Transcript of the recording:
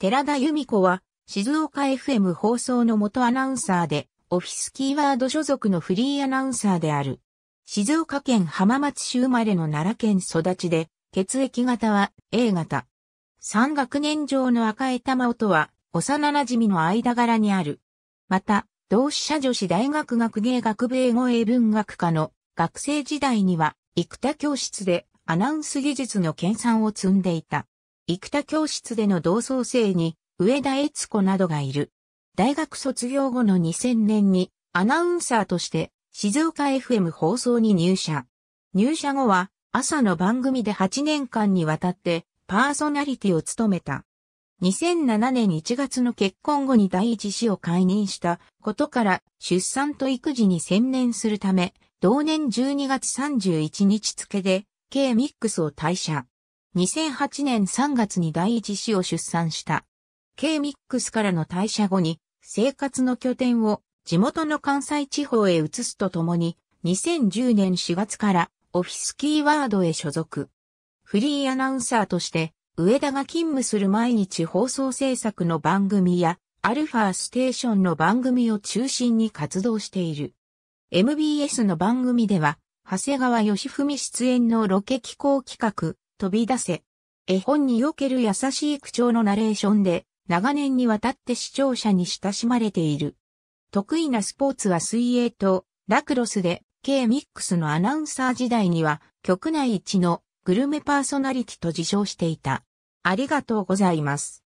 寺田由美子は、静岡 FM 放送の元アナウンサーで、オフィスキーワード所属のフリーアナウンサーである。静岡県浜松市生まれの奈良県育ちで、血液型は A 型。三学年上の赤江玉音は、幼馴染の間柄にある。また、同志社女子大学学芸学部英語英文学科の学生時代には、生田教室でアナウンス技術の研鑽を積んでいた。生田教室での同窓生に、上田悦子などがいる。大学卒業後の2000年に、アナウンサーとして、静岡 FM 放送に入社。入社後は、朝の番組で8年間にわたって、パーソナリティを務めた。2007年1月の結婚後に第一子を解任したことから出産と育児に専念するため、同年12月31日付で K ミックスを退社。2008年3月に第一子を出産した。K ミックスからの退社後に、生活の拠点を地元の関西地方へ移すとともに、2010年4月からオフィスキーワードへ所属。フリーアナウンサーとして、上田が勤務する毎日放送制作の番組や、アルファステーションの番組を中心に活動している。MBS の番組では、長谷川義文出演のロケ機構企画、飛び出せ。絵本における優しい口調のナレーションで、長年にわたって視聴者に親しまれている。得意なスポーツは水泳と、ラクロスで、K ミックスのアナウンサー時代には、局内一のグルメパーソナリティと自称していた。ありがとうございます。